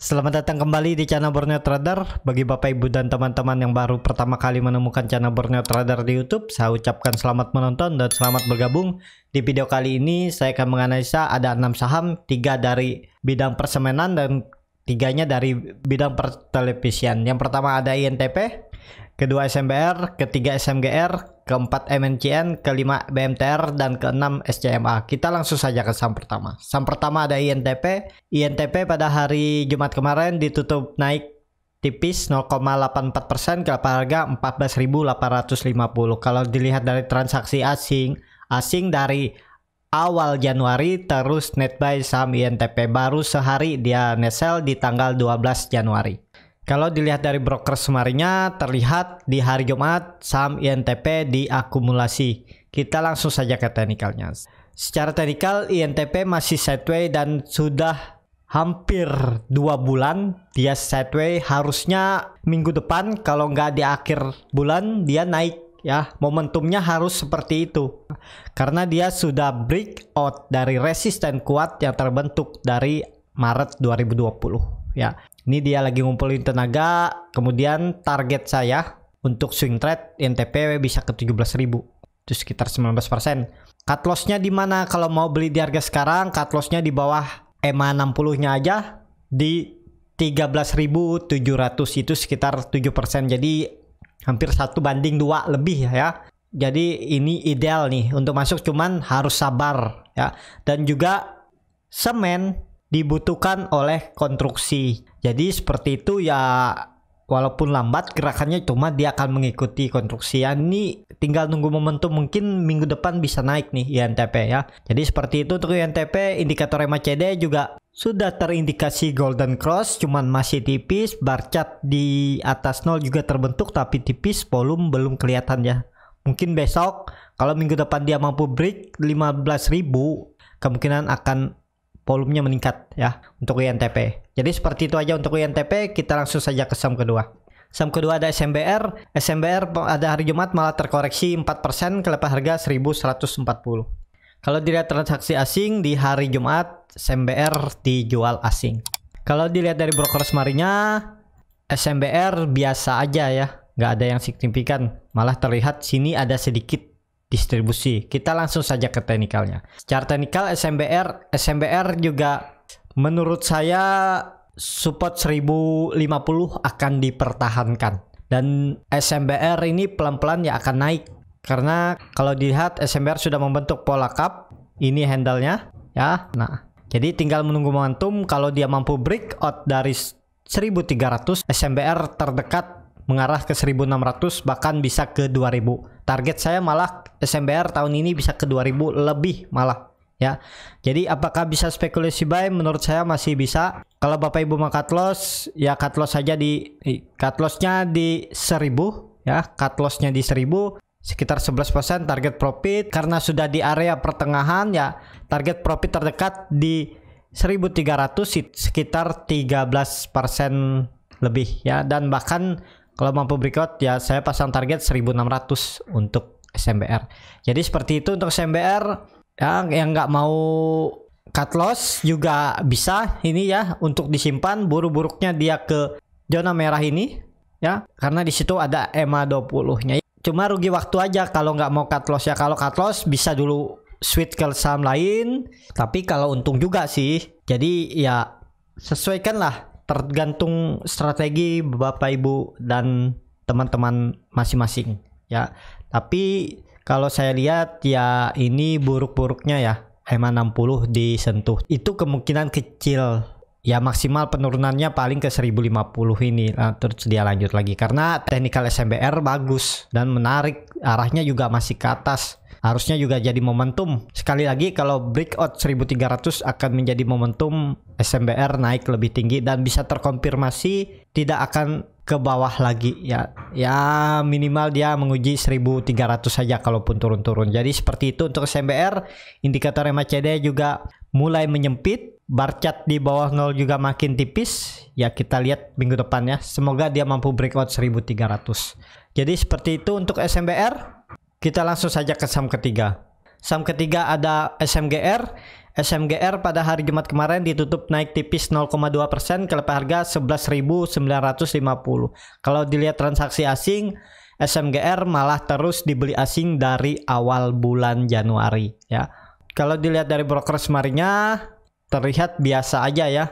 Selamat datang kembali di channel Borneo Trader. Bagi Bapak Ibu dan teman-teman yang baru pertama kali menemukan channel Borneo Trader di YouTube, saya ucapkan selamat menonton dan selamat bergabung. Di video kali ini saya akan menganalisa ada 6 saham, 3 dari bidang persemenan dan tiganya dari bidang pertelevisian. Yang pertama ada INTP, kedua SMBR, ketiga SMGR, keempat MNCN, kelima BMTR, dan keenam SCMA. Kita langsung saja ke saham pertama. Saham pertama ada INTP. INTP pada hari Jumat kemarin ditutup naik tipis 0,84% ke harga 14.850. Kalau dilihat dari transaksi asing, asing dari awal Januari terus net buy saham INTP baru sehari dia nesel di tanggal 12 Januari. Kalau dilihat dari broker semarinya, terlihat di hari Jumat saham INTP diakumulasi. Kita langsung saja ke teknikalnya. Secara teknikal, INTP masih sideways dan sudah hampir dua bulan dia sideways. Harusnya minggu depan, kalau nggak di akhir bulan, dia naik ya momentumnya harus seperti itu karena dia sudah break out dari resisten kuat yang terbentuk dari Maret 2020 ya ini dia lagi ngumpulin tenaga, kemudian target saya untuk swing trade NTP bisa ke 17.000 itu sekitar 19%. Cut lossnya di mana kalau mau beli di harga sekarang cut lossnya di bawah EMA 60-nya aja di 13.700 itu sekitar 7%. Jadi hampir satu banding dua lebih ya. Jadi ini ideal nih untuk masuk cuman harus sabar ya. Dan juga semen dibutuhkan oleh konstruksi. Jadi seperti itu ya walaupun lambat gerakannya cuma dia akan mengikuti konstruksi ya ini tinggal nunggu momentum mungkin minggu depan bisa naik nih INTP ya jadi seperti itu untuk INTP indikator MACD juga sudah terindikasi golden cross cuman masih tipis bar chart di atas nol juga terbentuk tapi tipis volume belum kelihatan ya mungkin besok kalau minggu depan dia mampu break 15.000 kemungkinan akan volumenya meningkat ya untuk INTP. Jadi seperti itu aja untuk INTP, kita langsung saja ke saham kedua. Saham kedua ada SMBR. SMBR ada hari Jumat malah terkoreksi 4% kelepas harga 1140. Kalau dilihat transaksi asing di hari Jumat, SMBR dijual asing. Kalau dilihat dari broker semarinya, SMBR biasa aja ya. Nggak ada yang signifikan. Malah terlihat sini ada sedikit distribusi. Kita langsung saja ke teknikalnya. Secara teknikal SMBR SMBR juga menurut saya support 1050 akan dipertahankan dan SMBR ini pelan-pelan ya akan naik karena kalau dilihat SMBR sudah membentuk pola cup ini handle nya ya nah jadi tinggal menunggu momentum kalau dia mampu break out dari 1300 SMBR terdekat mengarah ke 1600 bahkan bisa ke 2000. Target saya malah SMBR tahun ini bisa ke 2000 lebih malah ya. Jadi apakah bisa spekulasi buy? Menurut saya masih bisa. Kalau Bapak Ibu mau cut loss, ya cut loss saja di cut lossnya di 1000 ya, cut lossnya di 1000 sekitar 11% target profit karena sudah di area pertengahan ya target profit terdekat di 1300 sekitar 13% lebih ya dan bahkan kalau mampu berikut ya saya pasang target 1600 untuk SMBR. Jadi seperti itu untuk SMBR yang yang nggak mau cut loss juga bisa ini ya untuk disimpan buruk-buruknya dia ke zona merah ini ya karena di situ ada EMA 20-nya. Cuma rugi waktu aja kalau nggak mau cut loss ya. Kalau cut loss bisa dulu switch ke saham lain, tapi kalau untung juga sih. Jadi ya sesuaikanlah tergantung strategi Bapak Ibu dan teman-teman masing-masing ya. Tapi kalau saya lihat ya ini buruk-buruknya ya M60 disentuh. Itu kemungkinan kecil ya maksimal penurunannya paling ke 1050 ini nah, terus dia lanjut lagi karena teknikal SMBR bagus dan menarik arahnya juga masih ke atas harusnya juga jadi momentum sekali lagi kalau breakout 1300 akan menjadi momentum SMBR naik lebih tinggi dan bisa terkonfirmasi tidak akan ke bawah lagi ya ya minimal dia menguji 1300 saja kalaupun turun-turun jadi seperti itu untuk SMBR indikator MACD juga mulai menyempit bar chart di bawah nol juga makin tipis ya kita lihat minggu depannya. semoga dia mampu breakout 1300 jadi seperti itu untuk SMBR kita langsung saja ke saham ketiga saham ketiga ada SMGR SMGR pada hari Jumat kemarin ditutup naik tipis 0,2% ke lepas harga 11.950 kalau dilihat transaksi asing SMGR malah terus dibeli asing dari awal bulan Januari ya kalau dilihat dari broker semarinya terlihat biasa aja ya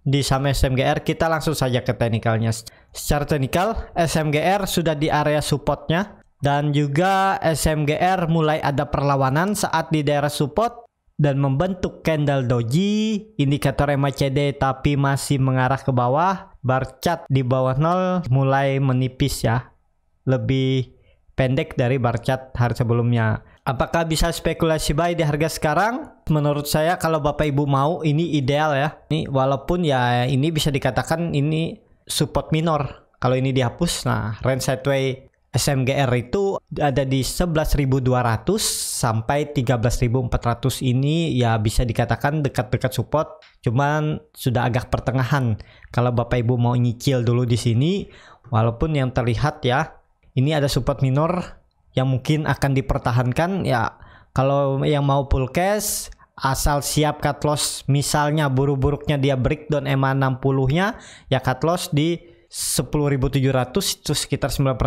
di sama SMGR kita langsung saja ke teknikalnya secara teknikal SMGR sudah di area supportnya dan juga SMGR mulai ada perlawanan saat di daerah support dan membentuk candle doji indikator MACD tapi masih mengarah ke bawah bar chart di bawah nol mulai menipis ya lebih pendek dari bar chart hari sebelumnya Apakah bisa spekulasi buy di harga sekarang? Menurut saya kalau Bapak Ibu mau ini ideal ya. Ini walaupun ya ini bisa dikatakan ini support minor. Kalau ini dihapus, nah range sideways SMGR itu ada di 11.200 sampai 13.400 ini ya bisa dikatakan dekat-dekat support cuman sudah agak pertengahan kalau Bapak Ibu mau nyicil dulu di sini walaupun yang terlihat ya ini ada support minor yang mungkin akan dipertahankan ya kalau yang mau full cash asal siap cut loss misalnya buruk-buruknya dia break down EMA 60-nya ya cut loss di 10.700 itu sekitar 9%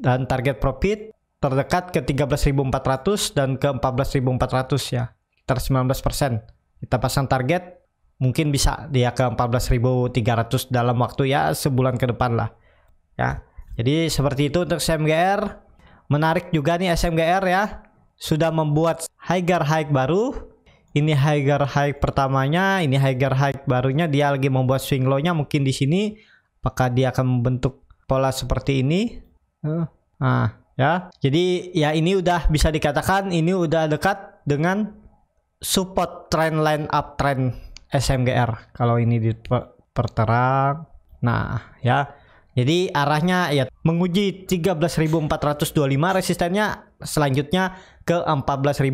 dan target profit terdekat ke 13.400 dan ke 14.400 ya sekitar 19% kita pasang target mungkin bisa dia ke 14.300 dalam waktu ya sebulan ke depan lah ya jadi seperti itu untuk CMGR Menarik juga nih SMGR ya. Sudah membuat higher high baru. Ini higher high pertamanya, ini higher high barunya dia lagi membuat swing low-nya mungkin di sini apakah dia akan membentuk pola seperti ini? Nah, ya. Jadi ya ini udah bisa dikatakan ini udah dekat dengan support trend line trend SMGR kalau ini diperterang. Nah, ya. Jadi arahnya ya menguji 13.425 resistennya selanjutnya ke 14.300.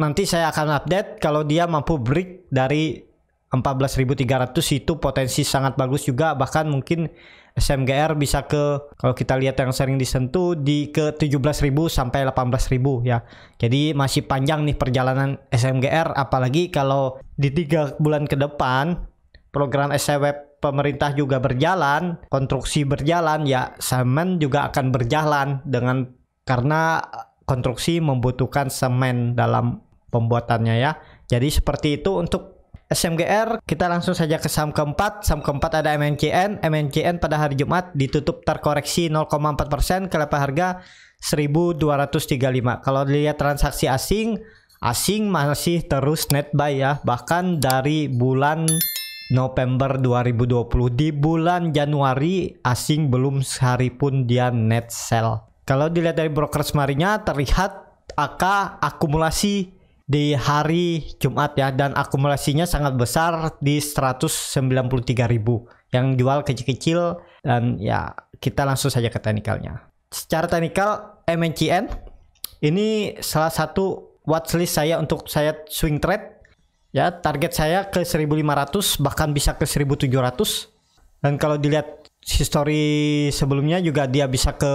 Nanti saya akan update kalau dia mampu break dari 14.300 itu potensi sangat bagus juga bahkan mungkin SMGR bisa ke kalau kita lihat yang sering disentuh di ke 17.000 sampai 18.000 ya. Jadi masih panjang nih perjalanan SMGR apalagi kalau di tiga bulan ke depan program SCWeb e pemerintah juga berjalan, konstruksi berjalan, ya semen juga akan berjalan dengan karena konstruksi membutuhkan semen dalam pembuatannya ya. Jadi seperti itu untuk SMGR kita langsung saja ke saham keempat. Saham keempat ada MNCN. MNCN pada hari Jumat ditutup terkoreksi 0,4% ke level harga 1235. Kalau dilihat transaksi asing, asing masih terus net buy ya bahkan dari bulan November 2020 di bulan Januari asing belum sehari pun dia net sell. Kalau dilihat dari broker semarinya terlihat AK akumulasi di hari Jumat ya dan akumulasinya sangat besar di 193.000 yang jual kecil-kecil dan ya kita langsung saja ke teknikalnya. Secara teknikal MNCN ini salah satu watchlist saya untuk saya swing trade Ya, target saya ke 1500 bahkan bisa ke 1700. Dan kalau dilihat history sebelumnya juga dia bisa ke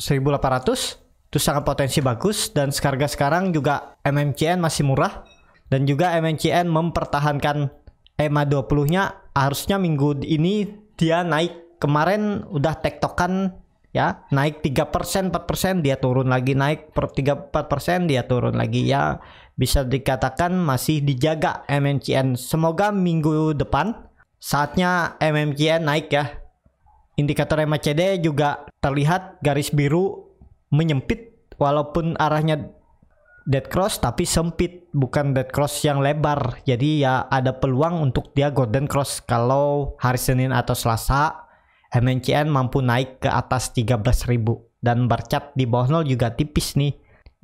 1800 itu sangat potensi bagus dan sekarang sekarang juga MMCN masih murah dan juga MMCN mempertahankan EMA 20-nya harusnya minggu ini dia naik kemarin udah tektokan ya naik 3% 4% dia turun lagi naik per 3 4% dia turun lagi ya bisa dikatakan masih dijaga MMCN. Semoga minggu depan saatnya MMCN naik ya. Indikator MACD juga terlihat garis biru menyempit walaupun arahnya dead cross tapi sempit bukan dead cross yang lebar. Jadi ya ada peluang untuk dia golden cross kalau hari Senin atau Selasa MNCN mampu naik ke atas 13.000 dan bar di bawah nol juga tipis nih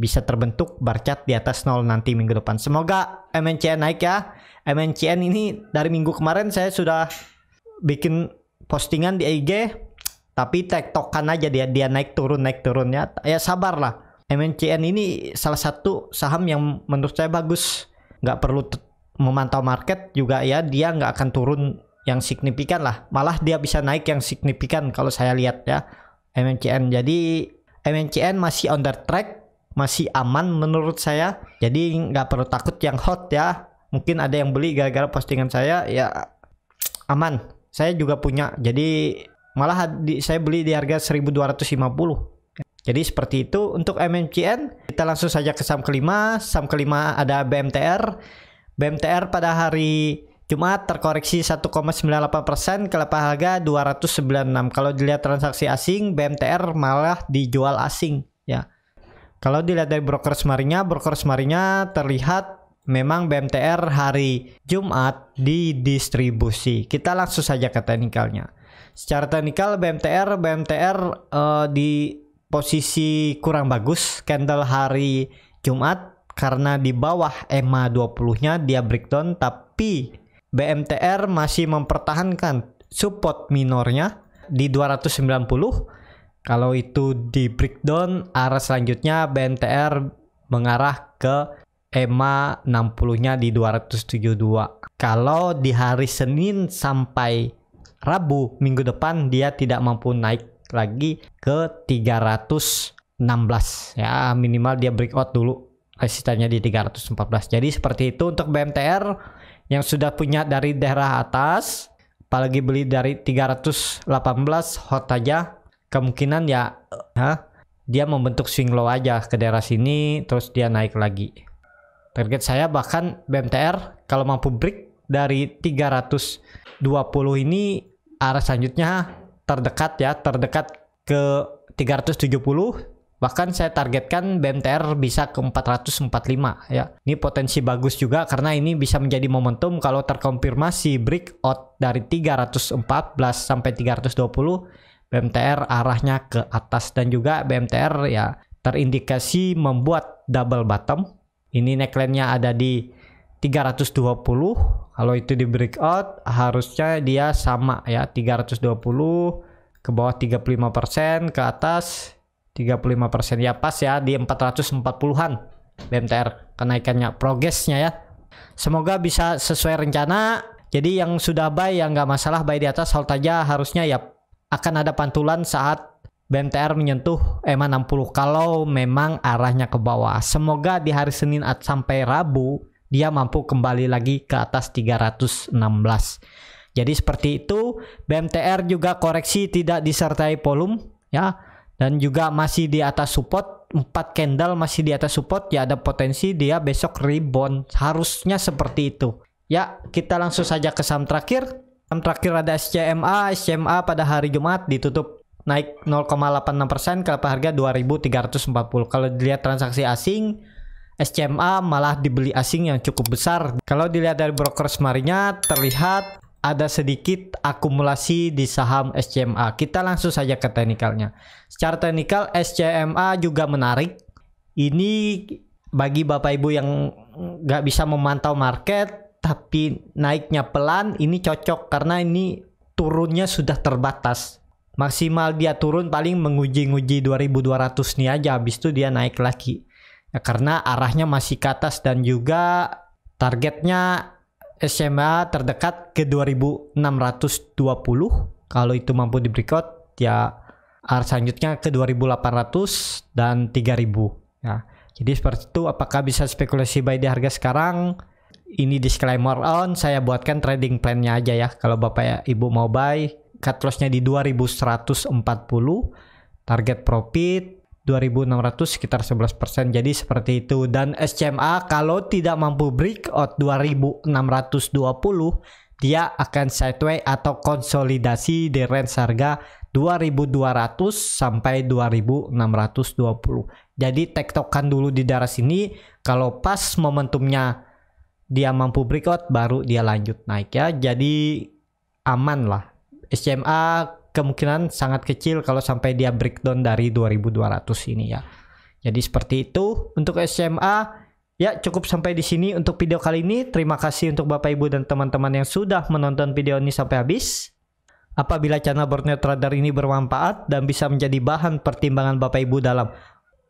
bisa terbentuk bar chart di atas nol nanti minggu depan. Semoga MNCN naik ya. MNCN ini dari minggu kemarin saya sudah bikin postingan di IG tapi tektokan aja dia dia naik turun naik turunnya. Ya, ya sabar lah. MNCN ini salah satu saham yang menurut saya bagus. Nggak perlu memantau market juga ya dia nggak akan turun yang signifikan lah. Malah dia bisa naik yang signifikan kalau saya lihat ya MNCN. Jadi MNCN masih on the track masih aman menurut saya. Jadi nggak perlu takut yang hot ya. Mungkin ada yang beli gara-gara postingan saya ya aman. Saya juga punya. Jadi malah di, saya beli di harga 1250. Jadi seperti itu untuk MMCN kita langsung saja ke saham kelima. Saham kelima ada BMTR. BMTR pada hari Jumat terkoreksi 1,98% ke lepas harga 296. Kalau dilihat transaksi asing, BMTR malah dijual asing ya. Kalau dilihat dari broker semarinya, broker semarinya terlihat memang BMTR hari Jumat didistribusi. Kita langsung saja ke teknikalnya. Secara teknikal BMTR BMTR uh, eh, di posisi kurang bagus candle hari Jumat karena di bawah EMA 20-nya dia breakdown tapi BMTR masih mempertahankan support minornya di 290 kalau itu di breakdown, arah selanjutnya BNTR mengarah ke EMA 60-nya di 272. Kalau di hari Senin sampai Rabu minggu depan dia tidak mampu naik lagi ke 316 ya minimal dia breakout dulu resistannya di 314 jadi seperti itu untuk BMTR yang sudah punya dari daerah atas apalagi beli dari 318 hot aja kemungkinan ya ha, dia membentuk swing low aja ke daerah sini terus dia naik lagi target saya bahkan BMTR kalau mampu break dari 320 ini arah selanjutnya terdekat ya terdekat ke 370 bahkan saya targetkan BMTR bisa ke 445 ya ini potensi bagus juga karena ini bisa menjadi momentum kalau terkonfirmasi breakout dari 314 sampai 320 BMTR arahnya ke atas dan juga BMTR ya terindikasi membuat double bottom. Ini neckline-nya ada di 320. Kalau itu di breakout harusnya dia sama ya 320 ke bawah 35% ke atas 35% ya pas ya di 440-an BMTR kenaikannya progresnya ya. Semoga bisa sesuai rencana. Jadi yang sudah buy yang nggak masalah buy di atas hold aja harusnya ya akan ada pantulan saat BMTR menyentuh EMA 60 kalau memang arahnya ke bawah. Semoga di hari Senin sampai Rabu dia mampu kembali lagi ke atas 316. Jadi seperti itu BMTR juga koreksi tidak disertai volume ya dan juga masih di atas support 4 candle masih di atas support ya ada potensi dia besok rebound harusnya seperti itu. Ya, kita langsung saja ke saham terakhir terakhir ada SCMA, SCMA pada hari Jumat ditutup naik 0,86% ke harga 2.340. Kalau dilihat transaksi asing, SCMA malah dibeli asing yang cukup besar. Kalau dilihat dari broker semarinya terlihat ada sedikit akumulasi di saham SCMA. Kita langsung saja ke teknikalnya. Secara teknikal SCMA juga menarik. Ini bagi Bapak Ibu yang nggak bisa memantau market tapi naiknya pelan ini cocok karena ini turunnya sudah terbatas. Maksimal dia turun paling menguji-nguji 2200 nih aja habis itu dia naik lagi. Ya, karena arahnya masih ke atas dan juga targetnya SMA terdekat ke 2620. Kalau itu mampu di breakout ya arah selanjutnya ke 2800 dan 3000. ya jadi seperti itu apakah bisa spekulasi buy di harga sekarang? ini disclaimer on saya buatkan trading plannya aja ya kalau Bapak ya Ibu mau buy cut lossnya di 2140 target profit 2600 sekitar 11% jadi seperti itu dan SCMA kalau tidak mampu break out 2620 dia akan sideways atau konsolidasi di range harga 2200 sampai 2620. Jadi tektokan dulu di daerah sini kalau pas momentumnya dia mampu breakout baru dia lanjut naik ya. Jadi aman lah. SMA kemungkinan sangat kecil kalau sampai dia breakdown dari 2200 ini ya. Jadi seperti itu untuk SMA ya cukup sampai di sini untuk video kali ini. Terima kasih untuk Bapak Ibu dan teman-teman yang sudah menonton video ini sampai habis. Apabila channel Borneo Trader ini bermanfaat dan bisa menjadi bahan pertimbangan Bapak Ibu dalam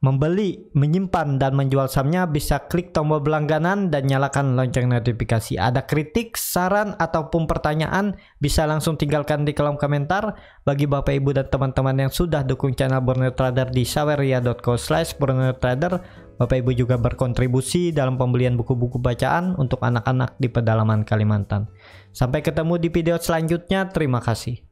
membeli, menyimpan, dan menjual sahamnya bisa klik tombol berlangganan dan nyalakan lonceng notifikasi. Ada kritik, saran, ataupun pertanyaan bisa langsung tinggalkan di kolom komentar. Bagi Bapak Ibu dan teman-teman yang sudah dukung channel Burner Trader di saweria.co slash Trader, Bapak Ibu juga berkontribusi dalam pembelian buku-buku bacaan untuk anak-anak di pedalaman Kalimantan. Sampai ketemu di video selanjutnya, terima kasih.